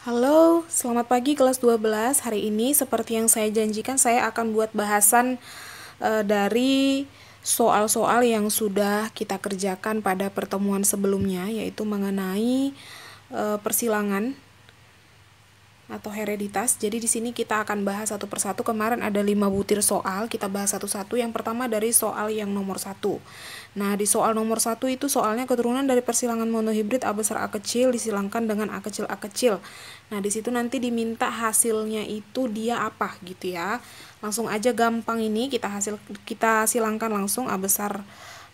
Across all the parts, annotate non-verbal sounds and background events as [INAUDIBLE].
Halo, selamat pagi kelas 12. Hari ini seperti yang saya janjikan saya akan buat bahasan e, dari soal-soal yang sudah kita kerjakan pada pertemuan sebelumnya yaitu mengenai e, persilangan atau hereditas. Jadi di sini kita akan bahas satu persatu. Kemarin ada lima butir soal, kita bahas satu-satu. Yang pertama dari soal yang nomor satu. Nah, di soal nomor satu itu soalnya keturunan dari persilangan monohibrid A besar A kecil disilangkan dengan A kecil A kecil. Nah, di situ nanti diminta hasilnya itu dia apa gitu ya. Langsung aja gampang ini kita hasil kita silangkan langsung A besar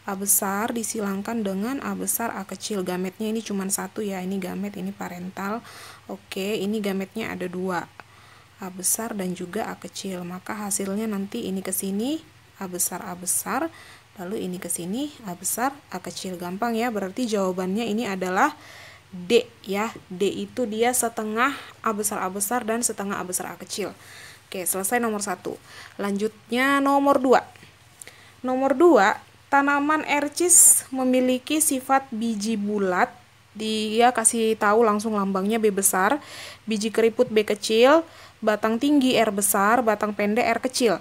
A besar disilangkan dengan A besar A kecil. Gametnya ini cuma satu ya, ini gamet, ini parental Oke, ini gametnya ada dua, A besar dan juga A kecil. Maka hasilnya nanti ini ke sini, A besar, A besar, lalu ini ke sini, A besar, A kecil. Gampang ya, berarti jawabannya ini adalah D ya. D itu dia setengah A besar, A besar, dan setengah A besar, A kecil. Oke, selesai nomor satu. Lanjutnya nomor dua. Nomor dua, tanaman ercis memiliki sifat biji bulat dia kasih tahu langsung lambangnya B besar, biji keriput B kecil, batang tinggi R besar, batang pendek R kecil.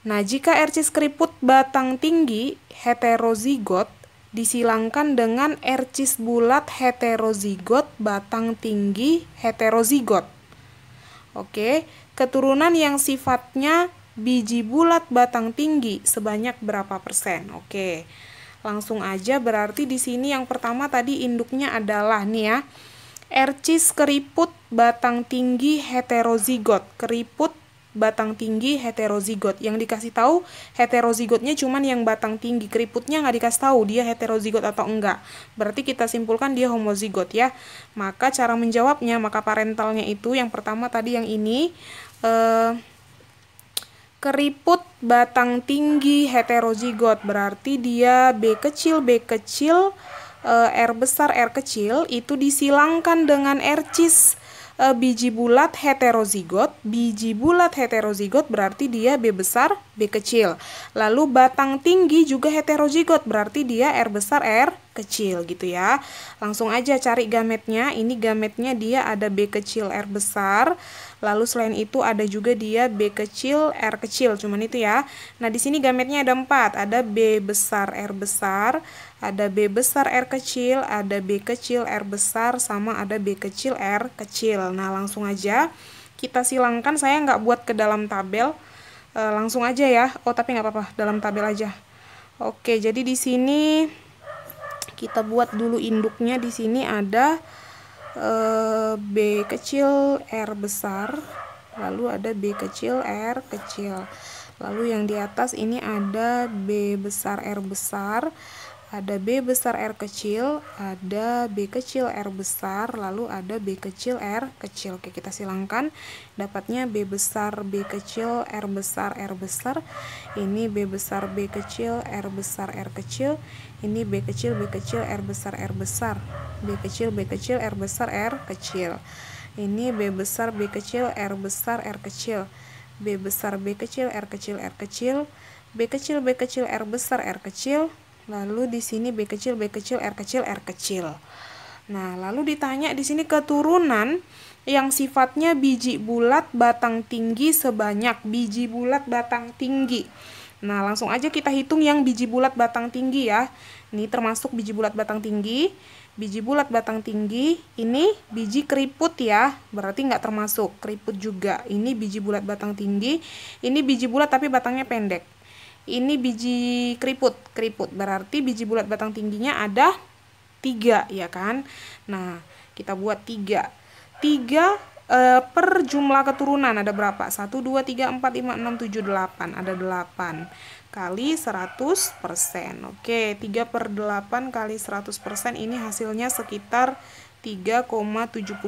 Nah, jika RC keriput batang tinggi heterozigot disilangkan dengan RC bulat heterozigot batang tinggi heterozigot. Oke, keturunan yang sifatnya biji bulat batang tinggi sebanyak berapa persen? Oke. Langsung aja berarti di sini yang pertama tadi induknya adalah nih ya. Ercis keriput batang tinggi heterozigot. Keriput batang tinggi heterozigot. Yang dikasih tahu heterozigotnya cuman yang batang tinggi, keriputnya nggak dikasih tahu dia heterozigot atau enggak. Berarti kita simpulkan dia homozigot ya. Maka cara menjawabnya, maka parentalnya itu yang pertama tadi yang ini eh, keriput batang tinggi heterozigot berarti dia B kecil B kecil eh, R besar R kecil itu disilangkan dengan ercis e, eh, biji bulat heterozigot biji bulat heterozigot berarti dia B besar B kecil. Lalu batang tinggi juga heterozigot, berarti dia R besar R kecil gitu ya. Langsung aja cari gametnya. Ini gametnya dia ada B kecil R besar. Lalu selain itu ada juga dia B kecil R kecil, cuman itu ya. Nah, di sini gametnya ada 4, ada B besar R besar, ada B besar R kecil, ada B kecil R besar, sama ada B kecil R kecil. Nah, langsung aja kita silangkan, saya nggak buat ke dalam tabel, e, langsung aja ya oh tapi nggak apa-apa dalam tabel aja oke jadi di sini kita buat dulu induknya di sini ada e, B kecil R besar lalu ada B kecil R kecil lalu yang di atas ini ada B besar R besar ada B besar R kecil, ada B kecil R besar, lalu ada B kecil R kecil. Oke, kita silangkan. Dapatnya B besar B kecil R besar R besar. Ini B besar B kecil R besar R kecil. Ini B kecil B kecil R besar R besar. B kecil B kecil R besar R kecil. Ini B besar B kecil R besar R kecil. B besar B kecil R kecil R kecil. B kecil B kecil R besar R kecil. Lalu di sini B kecil, B kecil, R kecil, R kecil. Nah, lalu ditanya di sini keturunan yang sifatnya biji bulat batang tinggi sebanyak biji bulat batang tinggi. Nah, langsung aja kita hitung yang biji bulat batang tinggi ya. Ini termasuk biji bulat batang tinggi, biji bulat batang tinggi, ini biji keriput ya, berarti nggak termasuk keriput juga. Ini biji bulat batang tinggi, ini biji bulat tapi batangnya pendek ini biji keriput keriput berarti biji bulat batang tingginya ada tiga ya kan nah kita buat tiga tiga e, per jumlah keturunan ada berapa Satu dua tiga empat lima enam tujuh delapan ada delapan kali seratus persen. Oke, tiga per delapan kali seratus persen ini hasilnya sekitar 3,75.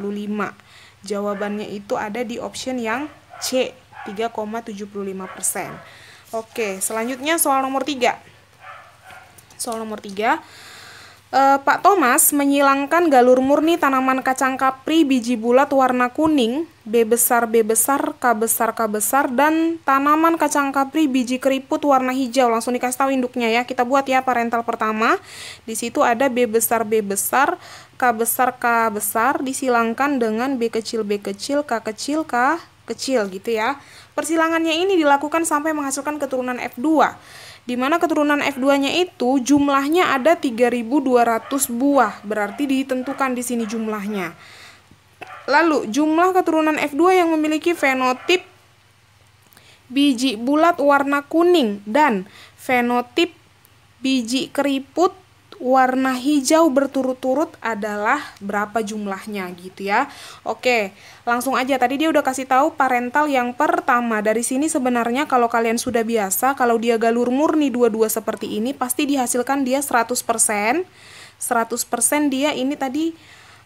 Jawabannya itu ada di option yang C, 3,75%. Oke, selanjutnya soal nomor tiga. Soal nomor tiga, E, Pak Thomas menyilangkan galur murni tanaman kacang kapri biji bulat warna kuning, B besar B besar, K besar K besar dan tanaman kacang kapri biji keriput warna hijau. Langsung dikasih tahu induknya ya. Kita buat ya parental pertama. Di situ ada B besar B besar, K besar K besar disilangkan dengan B kecil B kecil, K kecil K kecil gitu ya. Persilangannya ini dilakukan sampai menghasilkan keturunan F2. Di mana keturunan F2-nya itu jumlahnya ada 3200 buah, berarti ditentukan di sini jumlahnya. Lalu jumlah keturunan F2 yang memiliki fenotip biji bulat warna kuning dan fenotip biji keriput warna hijau berturut-turut adalah berapa jumlahnya gitu ya. Oke, langsung aja tadi dia udah kasih tahu parental yang pertama. Dari sini sebenarnya kalau kalian sudah biasa kalau dia galur murni dua-dua seperti ini pasti dihasilkan dia 100%. 100% dia ini tadi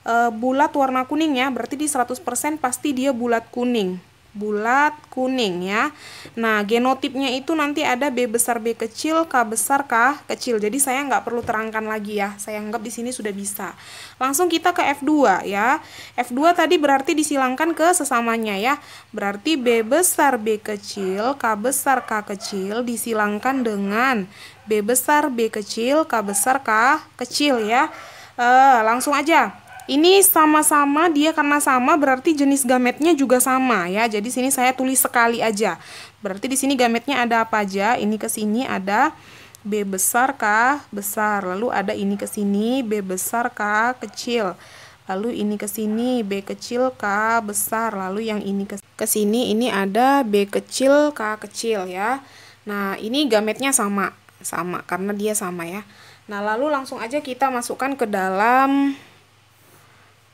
e, bulat warna kuning ya. Berarti di 100% pasti dia bulat kuning bulat, kuning ya. Nah, genotipnya itu nanti ada B besar B kecil, K besar K kecil. Jadi saya nggak perlu terangkan lagi ya. Saya anggap di sini sudah bisa. Langsung kita ke F2 ya. F2 tadi berarti disilangkan ke sesamanya ya. Berarti B besar B kecil, K besar K kecil disilangkan dengan B besar B kecil, K besar K kecil ya. E, langsung aja ini sama-sama dia karena sama berarti jenis gametnya juga sama ya. Jadi sini saya tulis sekali aja. Berarti di sini gametnya ada apa aja? Ini ke sini ada B besar K besar, lalu ada ini ke sini B besar K kecil. Lalu ini ke sini B kecil K besar, lalu yang ini ke sini ini ada B kecil K kecil ya. Nah, ini gametnya sama, sama karena dia sama ya. Nah, lalu langsung aja kita masukkan ke dalam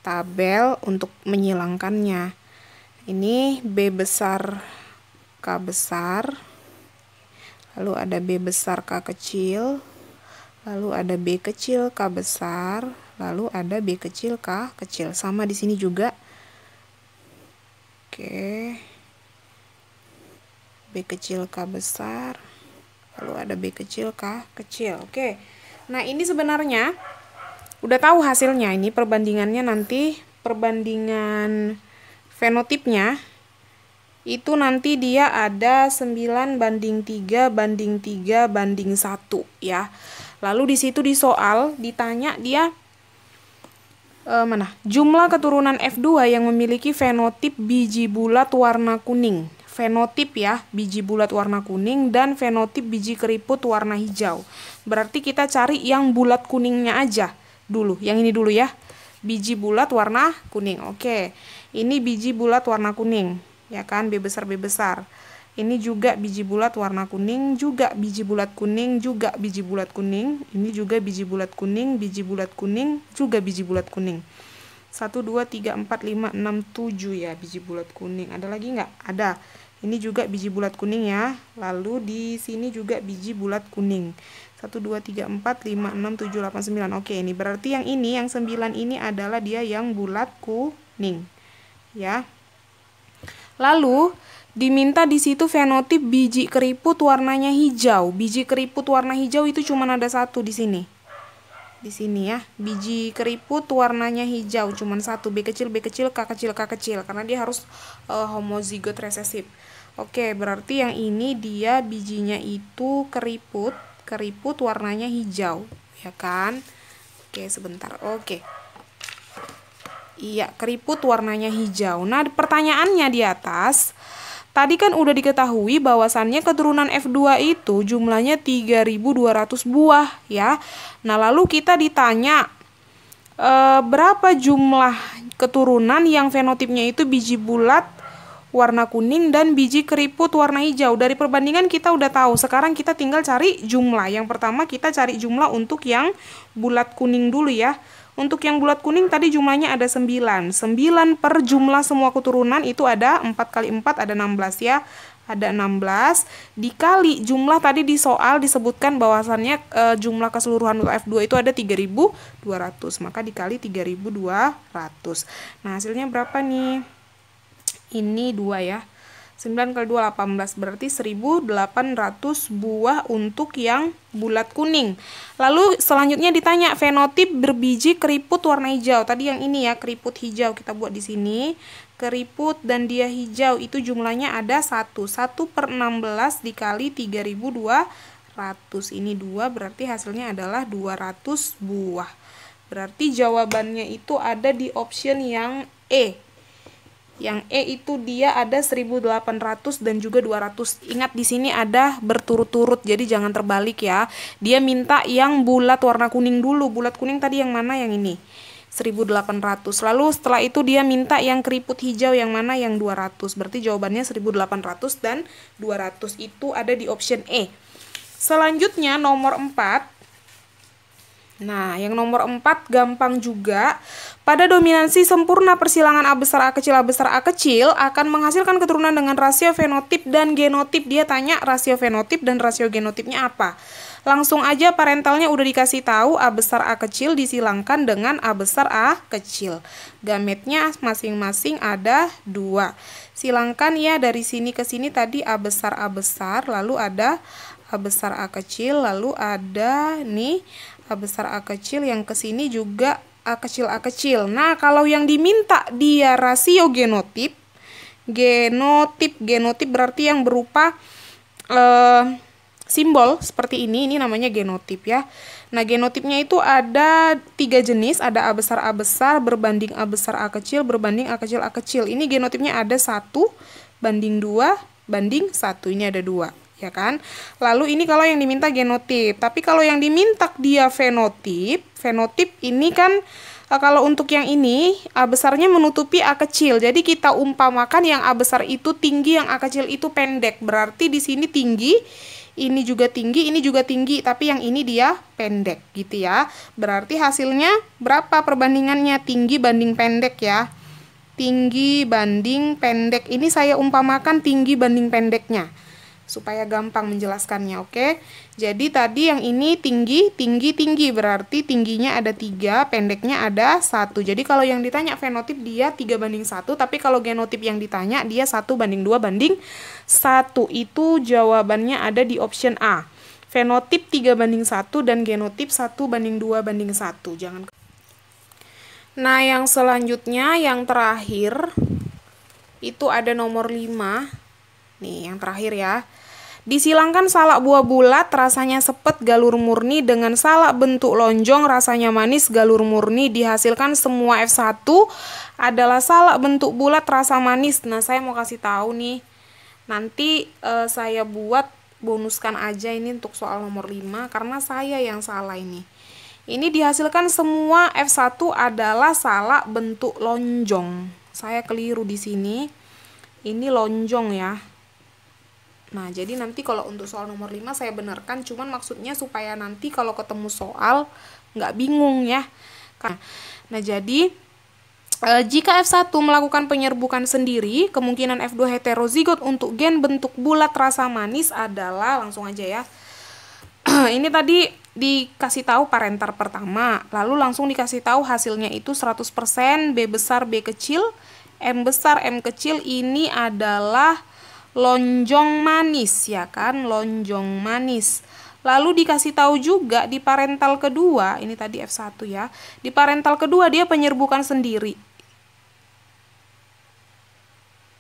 tabel untuk menyilangkannya. Ini B besar K besar, lalu ada B besar K kecil, lalu ada B kecil K besar, lalu ada B kecil K kecil. Sama di sini juga. Oke. B kecil K besar, lalu ada B kecil K kecil. Oke. Nah, ini sebenarnya udah tahu hasilnya ini perbandingannya nanti perbandingan fenotipnya itu nanti dia ada 9 banding 3 banding 3 banding 1 ya. Lalu di situ di soal ditanya dia e, mana? Jumlah keturunan F2 yang memiliki fenotip biji bulat warna kuning. Fenotip ya, biji bulat warna kuning dan fenotip biji keriput warna hijau. Berarti kita cari yang bulat kuningnya aja dulu. Yang ini dulu ya. Biji bulat warna kuning. Oke. Ini biji bulat warna kuning, ya kan? B besar B besar. Ini juga biji bulat warna kuning, juga biji bulat kuning, juga biji bulat kuning. Ini juga biji bulat kuning, biji bulat kuning, juga biji bulat kuning. 1 2 3 4 5 6 7 ya biji bulat kuning. Ada lagi nggak? Ada. Ini juga biji bulat kuning ya. Lalu di sini juga biji bulat kuning. 1, 2, 3, 4, 5, 6, 7, 8, 9 Oke ini berarti yang ini yang 9 ini adalah dia yang bulat kuning ya Lalu diminta di situ fenotip biji keriput warnanya hijau Biji keriput warna hijau itu cuma ada satu di sini di sini ya biji keriput warnanya hijau cuma satu b kecil b kecil k kecil k kecil karena dia harus uh, eh, homozigot resesif oke berarti yang ini dia bijinya itu keriput keriput warnanya hijau, ya kan? Oke, sebentar. Oke. Iya, keriput warnanya hijau. Nah, pertanyaannya di atas Tadi kan udah diketahui bahwasannya keturunan F2 itu jumlahnya 3200 buah ya. Nah, lalu kita ditanya e, berapa jumlah keturunan yang fenotipnya itu biji bulat warna kuning dan biji keriput warna hijau. Dari perbandingan kita udah tahu. Sekarang kita tinggal cari jumlah. Yang pertama kita cari jumlah untuk yang bulat kuning dulu ya. Untuk yang bulat kuning tadi jumlahnya ada 9. 9 per jumlah semua keturunan itu ada 4 kali 4 ada 16 ya. Ada 16 dikali jumlah tadi di soal disebutkan bahwasannya e, jumlah keseluruhan untuk F2 itu ada 3200. Maka dikali 3200. Nah, hasilnya berapa nih? ini 2 ya 9 kali 2 18 berarti 1800 buah untuk yang bulat kuning lalu selanjutnya ditanya fenotip berbiji keriput warna hijau tadi yang ini ya keriput hijau kita buat di sini keriput dan dia hijau itu jumlahnya ada 1 1 per 16 dikali 3200 ini 2 berarti hasilnya adalah 200 buah berarti jawabannya itu ada di option yang E yang E itu dia ada 1800 dan juga 200. Ingat di sini ada berturut-turut jadi jangan terbalik ya. Dia minta yang bulat warna kuning dulu. Bulat kuning tadi yang mana yang ini? 1800. Lalu setelah itu dia minta yang keriput hijau yang mana yang 200. Berarti jawabannya 1800 dan 200 itu ada di option E. Selanjutnya nomor 4 Nah, yang nomor 4 gampang juga. Pada dominansi sempurna persilangan A besar A kecil A besar A kecil akan menghasilkan keturunan dengan rasio fenotip dan genotip. Dia tanya rasio fenotip dan rasio genotipnya apa. Langsung aja parentalnya udah dikasih tahu A besar A kecil disilangkan dengan A besar A kecil. Gametnya masing-masing ada dua. Silangkan ya dari sini ke sini tadi A besar A besar lalu ada A besar A kecil lalu ada nih A besar A kecil, yang ke sini juga A kecil A kecil. Nah, kalau yang diminta dia rasio genotip, genotip, genotip berarti yang berupa uh, simbol seperti ini, ini namanya genotip ya. Nah, genotipnya itu ada tiga jenis, ada A besar A besar berbanding A besar A kecil berbanding A kecil A kecil. Ini genotipnya ada satu banding dua banding satu ini ada dua ya kan? Lalu ini kalau yang diminta genotip, tapi kalau yang diminta dia fenotip, fenotip ini kan eh, kalau untuk yang ini A besarnya menutupi A kecil. Jadi kita umpamakan yang A besar itu tinggi, yang A kecil itu pendek. Berarti di sini tinggi, ini juga tinggi, ini juga tinggi, tapi yang ini dia pendek gitu ya. Berarti hasilnya berapa perbandingannya tinggi banding pendek ya? Tinggi banding pendek. Ini saya umpamakan tinggi banding pendeknya supaya gampang menjelaskannya, oke? Jadi tadi yang ini tinggi, tinggi, tinggi berarti tingginya ada tiga, pendeknya ada satu. Jadi kalau yang ditanya fenotip dia tiga banding satu, tapi kalau genotip yang ditanya dia satu banding dua banding satu. Itu jawabannya ada di option A. Fenotip tiga banding satu dan genotip satu banding dua banding satu. Jangan Nah, yang selanjutnya yang terakhir itu ada nomor 5 Nih, yang terakhir ya. Disilangkan salak buah bulat rasanya sepet galur murni dengan salak bentuk lonjong rasanya manis galur murni dihasilkan semua F1 adalah salak bentuk bulat rasa manis. Nah, saya mau kasih tahu nih. Nanti eh, saya buat bonuskan aja ini untuk soal nomor 5 karena saya yang salah ini. Ini dihasilkan semua F1 adalah salak bentuk lonjong. Saya keliru di sini. Ini lonjong ya Nah, jadi nanti kalau untuk soal nomor 5 saya benarkan, cuman maksudnya supaya nanti kalau ketemu soal nggak bingung ya. Nah, nah jadi e, jika F1 melakukan penyerbukan sendiri, kemungkinan F2 heterozigot untuk gen bentuk bulat rasa manis adalah langsung aja ya. [CLEARS THROAT] Ini tadi dikasih tahu parenter pertama, lalu langsung dikasih tahu hasilnya itu 100% B besar B kecil, M besar M kecil ini adalah lonjong manis ya kan, lonjong manis. Lalu dikasih tahu juga di parental kedua, ini tadi F1 ya. Di parental kedua dia penyerbukan sendiri.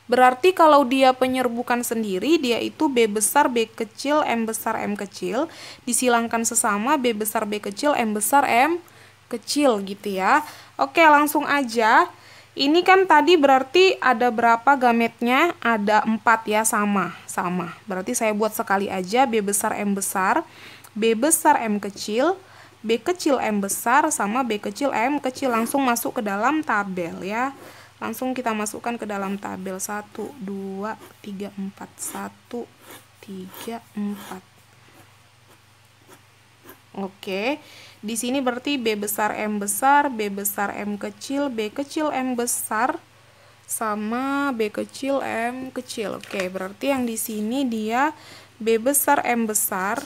Berarti kalau dia penyerbukan sendiri, dia itu B besar B kecil, M besar M kecil, disilangkan sesama B besar B kecil, M besar M kecil gitu ya. Oke, langsung aja. Ini kan tadi berarti ada berapa gametnya? Ada 4 ya, sama, sama. Berarti saya buat sekali aja B besar M besar, B besar M kecil, B kecil M besar sama B kecil M kecil langsung masuk ke dalam tabel ya. Langsung kita masukkan ke dalam tabel 1 2 3 4 1 3 4. Oke. okay. Di sini berarti B besar M besar, B besar M kecil, B kecil M besar, sama B kecil M kecil. Oke, berarti yang di sini dia B besar M besar.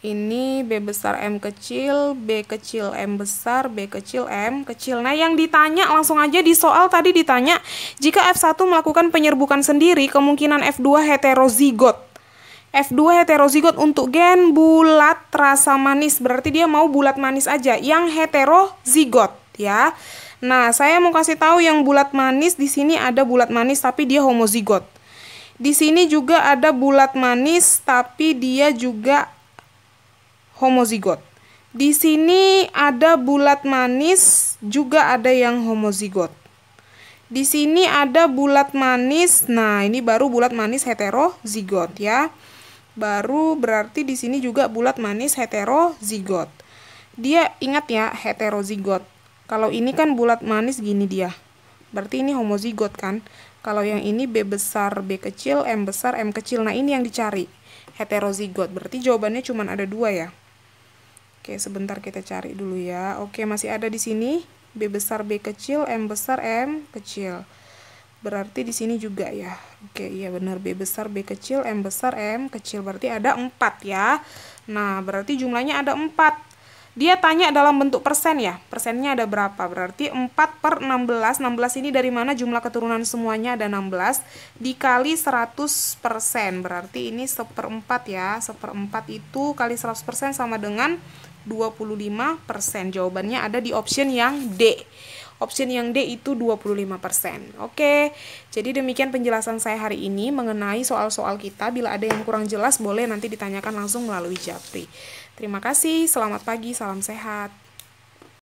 Ini B besar M kecil, B kecil M besar, B kecil M kecil. Nah, yang ditanya langsung aja di soal tadi ditanya, jika F1 melakukan penyerbukan sendiri, kemungkinan F2 heterozigot. F2 heterozigot untuk gen bulat rasa manis berarti dia mau bulat manis aja yang heterozigot ya. Nah, saya mau kasih tahu yang bulat manis di sini ada bulat manis tapi dia homozigot. Di sini juga ada bulat manis tapi dia juga homozigot. Di sini ada bulat manis juga ada yang homozigot. Di sini ada bulat manis. Nah, ini baru bulat manis heterozigot ya baru berarti di sini juga bulat manis heterozigot. Dia ingat ya heterozigot. Kalau ini kan bulat manis gini dia. Berarti ini homozigot kan? Kalau yang ini B besar, B kecil, M besar, M kecil. Nah, ini yang dicari. Heterozigot. Berarti jawabannya cuma ada dua ya. Oke, sebentar kita cari dulu ya. Oke, masih ada di sini. B besar, B kecil, M besar, M kecil berarti di sini juga ya oke iya benar B besar B kecil M besar M kecil berarti ada empat ya nah berarti jumlahnya ada empat dia tanya dalam bentuk persen ya persennya ada berapa berarti 4 per 16 16 ini dari mana jumlah keturunan semuanya ada 16 dikali 100 persen berarti ini seperempat ya seperempat itu kali 100 persen sama dengan 25 persen jawabannya ada di option yang D Option yang D itu 25%. Oke, jadi demikian penjelasan saya hari ini mengenai soal-soal kita. Bila ada yang kurang jelas, boleh nanti ditanyakan langsung melalui Japri. Terima kasih, selamat pagi, salam sehat.